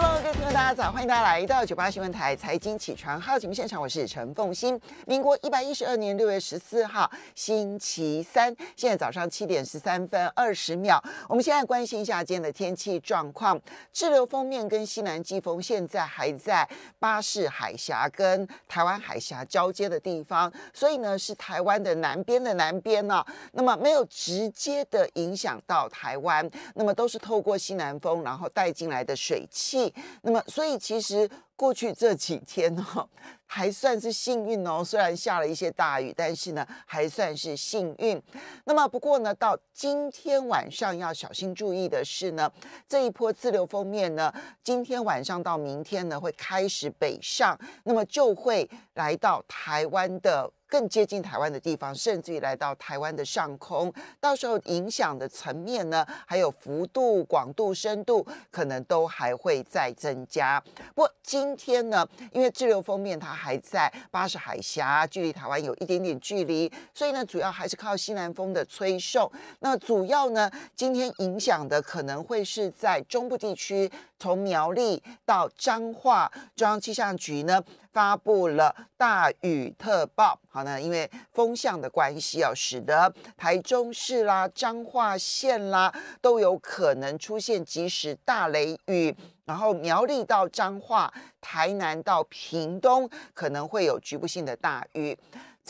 Hello，各位听众，大家早，欢迎大家来到九八新闻台财经起床号节目现场，我是陈凤欣。民国一百一十二年六月十四号，星期三，现在早上七点十三分二十秒。我们现在关心一下今天的天气状况。滞留封面跟西南季风现在还在巴士海峡跟台湾海峡交接的地方，所以呢是台湾的南边的南边呢，那么没有直接的影响到台湾，那么都是透过西南风然后带进来的水汽。那么，所以其实过去这几天哦，还算是幸运哦。虽然下了一些大雨，但是呢，还算是幸运。那么，不过呢，到今天晚上要小心注意的是呢，这一波自流封面呢，今天晚上到明天呢，会开始北上，那么就会来到台湾的。更接近台湾的地方，甚至于来到台湾的上空，到时候影响的层面呢，还有幅度、广度、深度，可能都还会再增加。不过今天呢，因为滞留封面它还在巴士海峡，距离台湾有一点点距离，所以呢，主要还是靠西南风的吹送。那主要呢，今天影响的可能会是在中部地区，从苗栗到彰化。中央气象局呢？发布了大雨特报。好，那因为风向的关系哦，使得台中市啦、彰化县啦都有可能出现即时大雷雨，然后苗栗到彰化、台南到屏东可能会有局部性的大雨。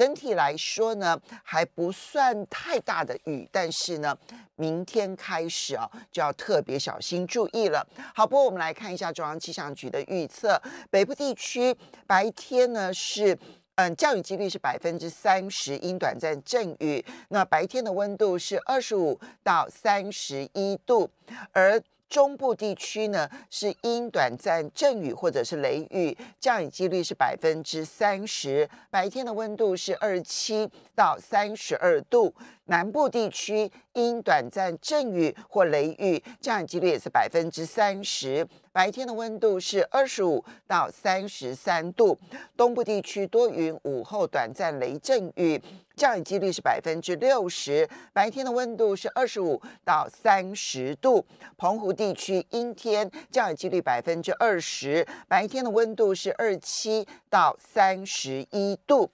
整体来说呢，还不算太大的雨，但是呢，明天开始啊，就要特别小心注意了。好，不过我们来看一下中央气象局的预测，北部地区白天呢是嗯降雨几率是百分之三十，因短暂阵雨。那白天的温度是二十五到三十一度，而中部地区呢是阴短暂阵雨或者是雷雨，降雨几率是百分之三十，白天的温度是二十七到三十二度。南部地区因短暂阵雨或雷雨，降雨几率也是百分之三十。白天的温度是二十五到三十三度。东部地区多云，午后短暂雷阵雨，降雨几率是百分之六十。白天的温度是二十五到三十度。澎湖地区阴天，降雨几率百分之二十。白天的温度是二七到三十一度。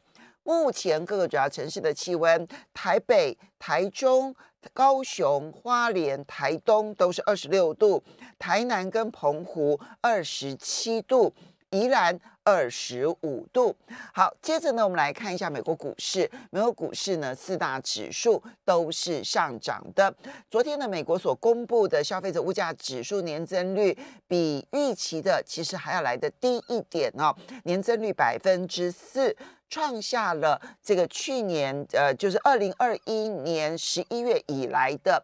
目前各个主要城市的气温，台北、台中、高雄、花莲、台东都是二十六度，台南跟澎湖二十七度。依然二十五度。好，接着呢，我们来看一下美国股市。美国股市呢，四大指数都是上涨的。昨天呢，美国所公布的消费者物价指数年增率比预期的其实还要来的低一点哦，年增率百分之四，创下了这个去年呃，就是二零二一年十一月以来的。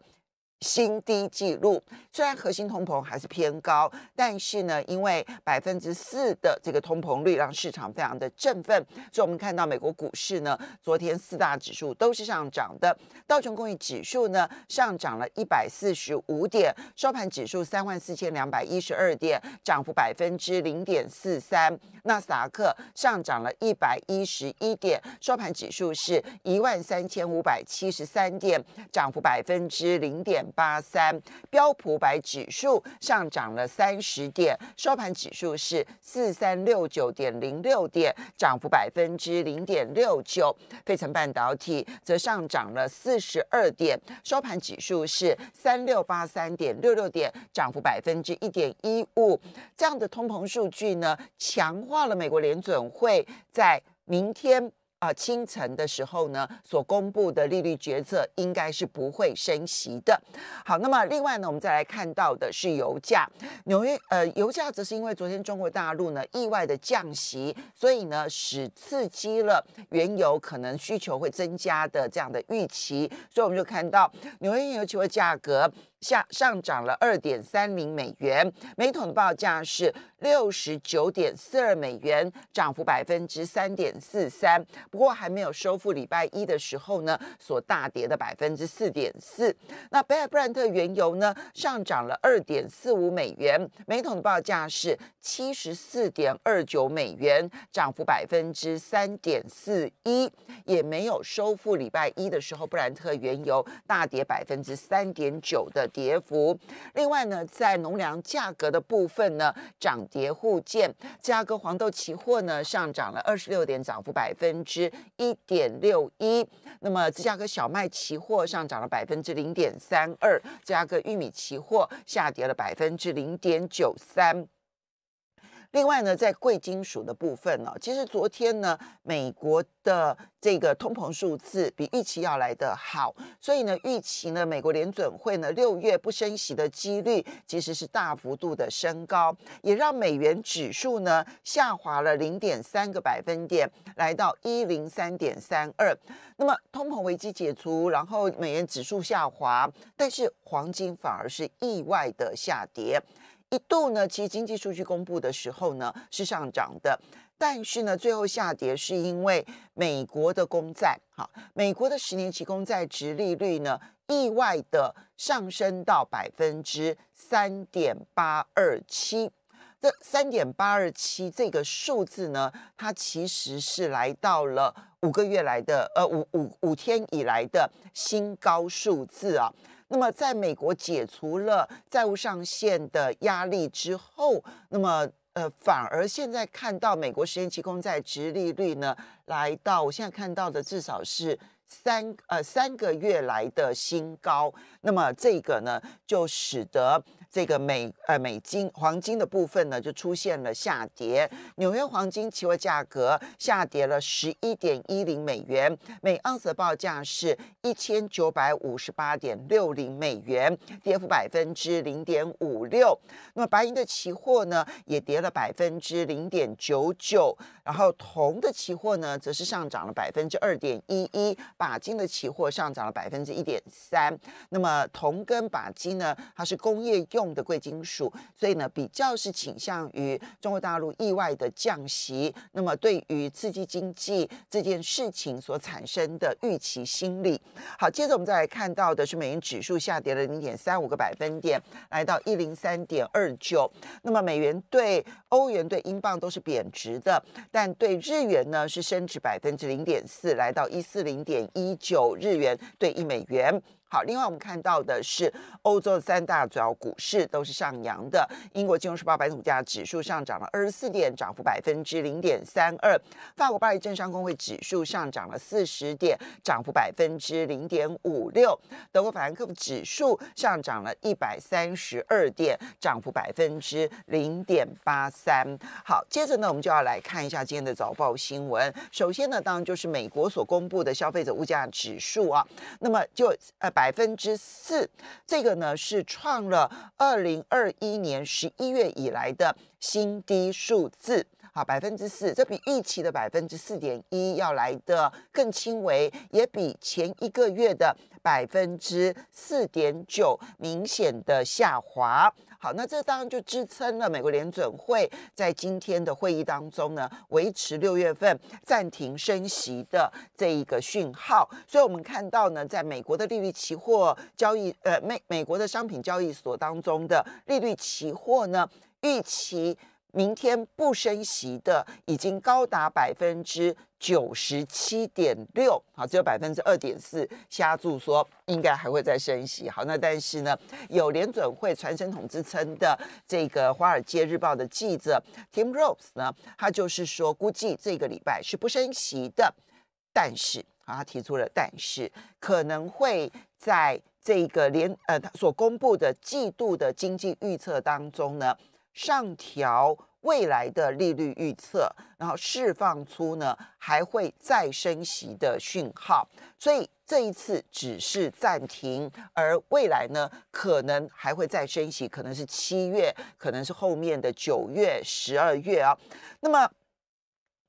新低纪录，虽然核心通膨还是偏高，但是呢，因为百分之四的这个通膨率让市场非常的振奋，所以我们看到美国股市呢，昨天四大指数都是上涨的，道琼工业指数呢上涨了一百四十五点，收盘指数三万四千两百一十二点，涨幅百分之零点四三，纳斯达克上涨了一百一十一点，收盘指数是一万三千五百七十三点，涨幅百分之零点。八三标普白指数上涨了三十点，收盘指数是四三六九点零六点，涨幅百分之零点六九。费城半导体则上涨了四十二点，收盘指数是三六八三点六六点，涨幅百分之一点一五。这样的通膨数据呢，强化了美国联准会在明天。啊，清晨的时候呢，所公布的利率决策应该是不会升息的。好，那么另外呢，我们再来看到的是油价，纽约呃，油价则是因为昨天中国大陆呢意外的降息，所以呢使刺激了原油可能需求会增加的这样的预期，所以我们就看到纽约原油期货价格。下上涨了二点三零美元，每桶的报价是六十九点四二美元，涨幅百分之三点四三。不过还没有收复礼拜一的时候呢，所大跌的百分之四点四。那北海布兰特原油呢，上涨了二点四五美元，每桶的报价是七十四点二九美元，涨幅百分之三点四一，也没有收复礼拜一的时候布兰特原油大跌百分之三点九的。跌幅。另外呢，在农粮价格的部分呢，涨跌互见。芝加哥黄豆期货呢上涨了二十六点，涨幅百分之一点六一。那么芝加哥小麦期货上涨了百分之零点三二，芝加哥玉米期货下跌了百分之零点九三。另外呢，在贵金属的部分呢，其实昨天呢，美国的这个通膨数字比预期要来的好，所以呢，预期呢，美国联准会呢六月不升息的几率其实是大幅度的升高，也让美元指数呢下滑了零点三个百分点，来到一零三点三二。那么通膨危机解除，然后美元指数下滑，但是黄金反而是意外的下跌。一度呢，其实经济数据公布的时候呢是上涨的，但是呢最后下跌是因为美国的公债，哈，美国的十年期公债值利率呢意外的上升到百分之三点八二七，这三点八二七这个数字呢，它其实是来到了五个月来的呃五五五天以来的新高数字啊。那么，在美国解除了债务上限的压力之后，那么，呃，反而现在看到美国时间期供在值利率呢，来到我现在看到的至少是三呃三个月来的新高。那么，这个呢，就使得。这个美呃美金黄金的部分呢，就出现了下跌。纽约黄金期货价格下跌了十一点一零美元，每盎司的报价是一千九百五十八点六零美元，跌幅百分之零点五六。那么白银的期货呢，也跌了百分之零点九九。然后铜的期货呢，则是上涨了百分之二点一一。钯金的期货上涨了百分之一点三。那么铜跟钯金呢，它是工业用。的贵金属，所以呢比较是倾向于中国大陆意外的降息。那么对于刺激经济这件事情所产生的预期心理。好，接着我们再来看到的是美元指数下跌了零点三五个百分点，来到一零三点二九。那么美元对欧元对英镑都是贬值的，但对日元呢是升值百分之零点四，来到一四零点一九日元兑一美元。好，另外我们看到的是欧洲三大主要股市都是上扬的。英国金融时报白总价指数上涨了二十四点，涨幅百分之零点三二；法国巴黎证商工会指数上涨了四十点，涨幅百分之零点五六；德国法兰克福指数上涨了一百三十二点，涨幅百分之零点八三。好，接着呢，我们就要来看一下今天的早报新闻。首先呢，当然就是美国所公布的消费者物价指数啊，那么就呃百。百分之四，这个呢是创了二零二一年十一月以来的新低数字。好，百分之四，这比预期的百分之四点一要来的更轻微，也比前一个月的百分之四点九明显的下滑。好，那这当然就支撑了美国联准会在今天的会议当中呢，维持六月份暂停升息的这一个讯号。所以，我们看到呢，在美国的利率期货交易，呃，美美国的商品交易所当中的利率期货呢，预期。明天不升息的已经高达百分之九十七点六，好，只有百分之二点四。瞎注说应该还会再升息，好，那但是呢，有联准会传声筒之称的这个《华尔街日报》的记者 Tim r o e s 呢，他就是说估计这个礼拜是不升息的，但是，好，他提出了但是可能会在这个联呃所公布的季度的经济预测当中呢。上调未来的利率预测，然后释放出呢还会再升息的讯号，所以这一次只是暂停，而未来呢可能还会再升息，可能是七月，可能是后面的九月、十二月啊，那么。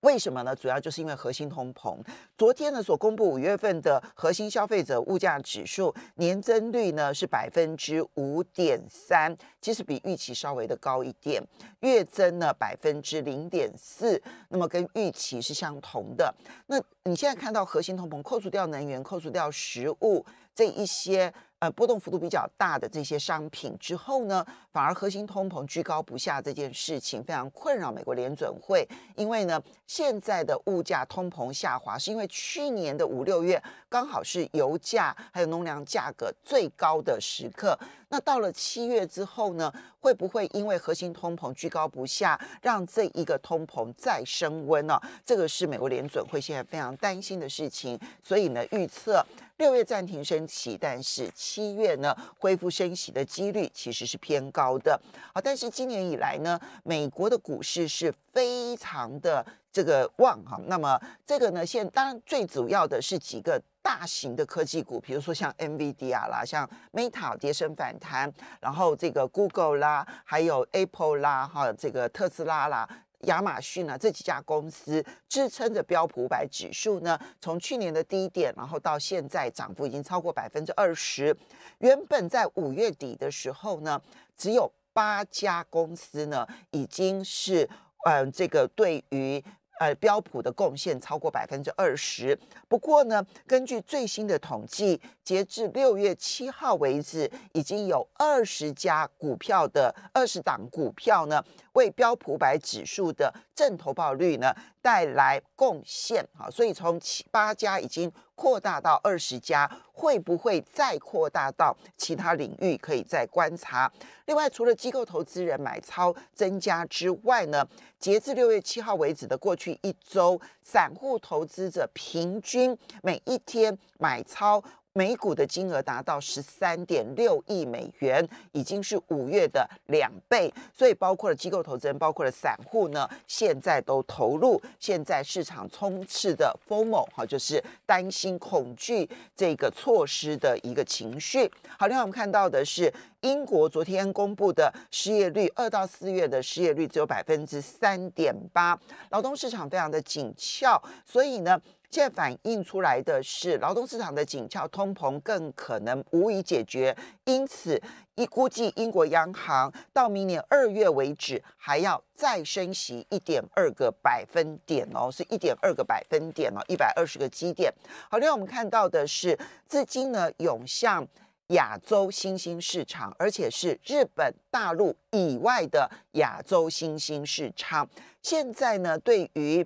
为什么呢？主要就是因为核心通膨。昨天呢，所公布五月份的核心消费者物价指数年增率呢是百分之五点三，其实比预期稍微的高一点。月增呢百分之零点四，那么跟预期是相同的。那你现在看到核心通膨扣除掉能源、扣除掉食物这一些。呃，波动幅度比较大的这些商品之后呢，反而核心通膨居高不下这件事情非常困扰美国联准会，因为呢，现在的物价通膨下滑是因为去年的五六月刚好是油价还有农粮价格最高的时刻，那到了七月之后呢，会不会因为核心通膨居高不下，让这一个通膨再升温呢？这个是美国联准会现在非常担心的事情，所以呢，预测。六月暂停升息，但是七月呢，恢复升息的几率其实是偏高的。好，但是今年以来呢，美国的股市是非常的这个旺哈。那么这个呢，现当然最主要的是几个大型的科技股，比如说像 NVDA 啦，像 Meta 跌升反弹，然后这个 Google 啦，还有 Apple 啦，哈，这个特斯拉啦。亚马逊呢？这几家公司支撑着标普五百指数呢？从去年的低点，然后到现在涨幅已经超过百分之二十。原本在五月底的时候呢，只有八家公司呢，已经是嗯，这个对于呃标普的贡献超过百分之二十。不过呢，根据最新的统计，截至六月七号为止，已经有二十家股票的二十档股票呢。为标普百指数的正投报率呢带来贡献啊，所以从七八家已经扩大到二十家，会不会再扩大到其他领域，可以再观察。另外，除了机构投资人买超增加之外呢，截至六月七号为止的过去一周，散户投资者平均每一天买超。美股的金额达到十三点六亿美元，已经是五月的两倍，所以包括了机构投资人，包括了散户呢，现在都投入。现在市场充斥的 m 猛，哈，就是担心、恐惧这个措施的一个情绪。好，另外我们看到的是，英国昨天公布的失业率，二到四月的失业率只有百分之三点八，劳动市场非常的紧俏，所以呢。现反映出来的是劳动市场的紧俏，通膨更可能无以解决，因此，一估计英国央行到明年二月为止，还要再升息一点二个百分点哦，是一点二个百分点哦，一百二十个基点。好，另外我们看到的是资金呢涌向亚洲新兴市场，而且是日本大陆以外的亚洲新兴市场。现在呢，对于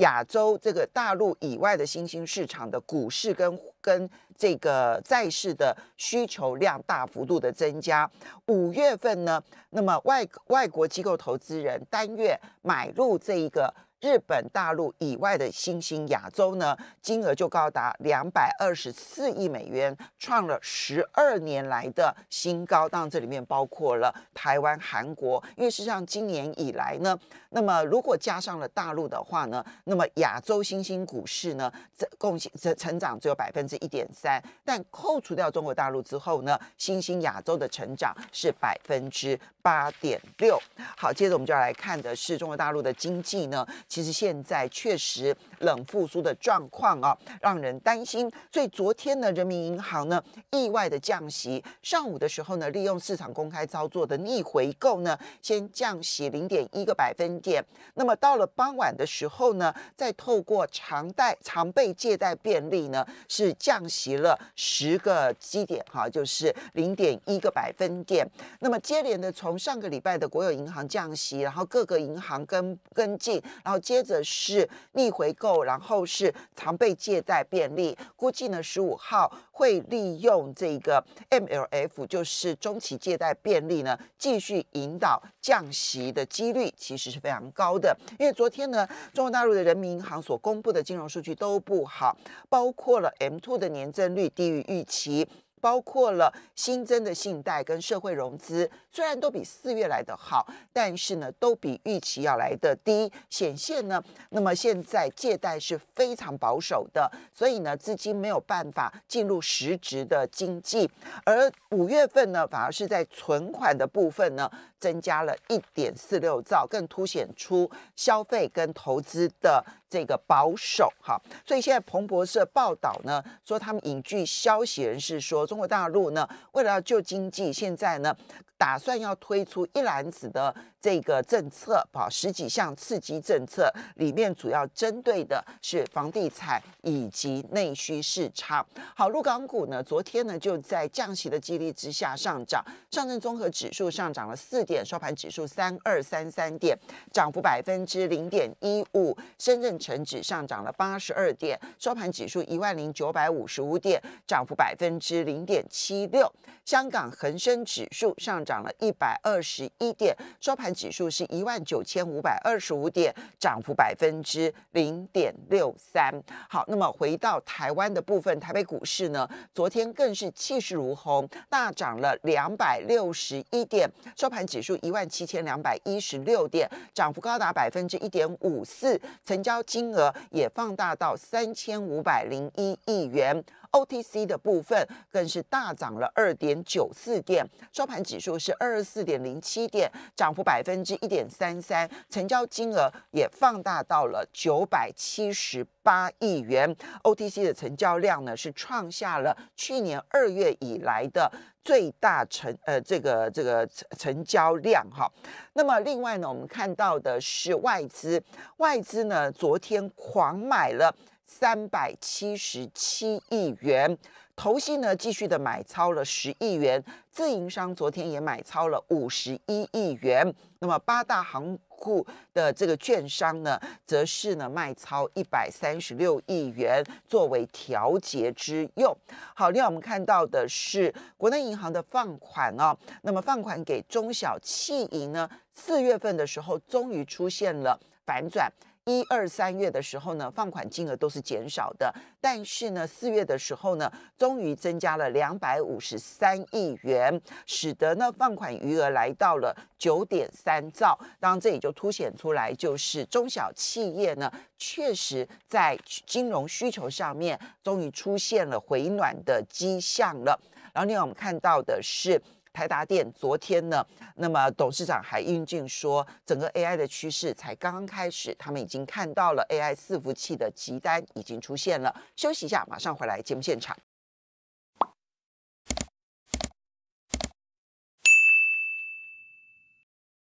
亚洲这个大陆以外的新兴市场的股市跟跟这个债市的需求量大幅度的增加。五月份呢，那么外外国机构投资人单月买入这一个。日本大陆以外的新兴亚洲呢，金额就高达两百二十四亿美元，创了十二年来的新高。当然，这里面包括了台湾、韩国。因为事实上，今年以来呢，那么如果加上了大陆的话呢，那么亚洲新兴股市呢，这贡献成成长只有百分之一点三。但扣除掉中国大陆之后呢，新兴亚洲的成长是百分之八点六。好，接着我们就要来看的是中国大陆的经济呢。其实现在确实冷复苏的状况啊，让人担心。所以昨天呢，人民银行呢意外的降息。上午的时候呢，利用市场公开操作的逆回购呢，先降息零点一个百分点。那么到了傍晚的时候呢，再透过常贷常备借贷便利呢，是降息了十个基点哈，就是零点一个百分点。那么接连的从上个礼拜的国有银行降息，然后各个银行跟跟进，然后。接着是逆回购，然后是常备借贷便利。估计呢，十五号会利用这个 MLF，就是中期借贷便利呢，继续引导降息的几率其实是非常高的。因为昨天呢，中国大陆的人民银行所公布的金融数据都不好，包括了 M two 的年增率低于预期，包括了新增的信贷跟社会融资。虽然都比四月来的好，但是呢，都比预期要来的低。显现呢，那么现在借贷是非常保守的，所以呢，资金没有办法进入实质的经济。而五月份呢，反而是在存款的部分呢，增加了一点四六兆，更凸显出消费跟投资的这个保守。哈，所以现在彭博社报道呢，说他们引据消息人士说，中国大陆呢，为了要救经济，现在呢，打。算要推出一篮子的。这个政策啊，十几项刺激政策里面主要针对的是房地产以及内需市场。好，沪港股呢，昨天呢就在降息的激励之下上涨，上证综合指数上涨了四点，收盘指数三二三三点，涨幅百分之零点一五；深圳成指上涨了八十二点，收盘指数一万零九百五十五点，涨幅百分之零点七六；香港恒生指数上涨了一百二十一点，收盘。指数是一万九千五百二十五点，涨幅百分之零点六三。好，那么回到台湾的部分，台北股市呢，昨天更是气势如虹，大涨了两百六十一点，收盘指数一万七千两百一十六点，涨幅高达百分之一点五四，成交金额也放大到三千五百零一亿元。OTC 的部分更是大涨了二点九四点，收盘指数是二十四点零七点，涨幅百分之一点三三，成交金额也放大到了九百七十八亿元。OTC 的成交量呢是创下了去年二月以来的最大成呃这个这个成交量哈。那么另外呢，我们看到的是外资，外资呢昨天狂买了。三百七十七亿元，投信呢继续的买超了十亿元，自营商昨天也买超了五十一亿元。那么八大行库的这个券商呢，则是呢卖超一百三十六亿元，作为调节之用。好，另外我们看到的是国内银行的放款哦，那么放款给中小企银呢，四月份的时候终于出现了反转。一二三月的时候呢，放款金额都是减少的，但是呢，四月的时候呢，终于增加了两百五十三亿元，使得呢放款余额来到了九点三兆。当然，这里就凸显出来，就是中小企业呢，确实在金融需求上面终于出现了回暖的迹象了。然后另外我们看到的是。台达电昨天呢，那么董事长还应俊说，整个 AI 的趋势才刚刚开始，他们已经看到了 AI 伺服器的急单已经出现了。休息一下，马上回来节目现场。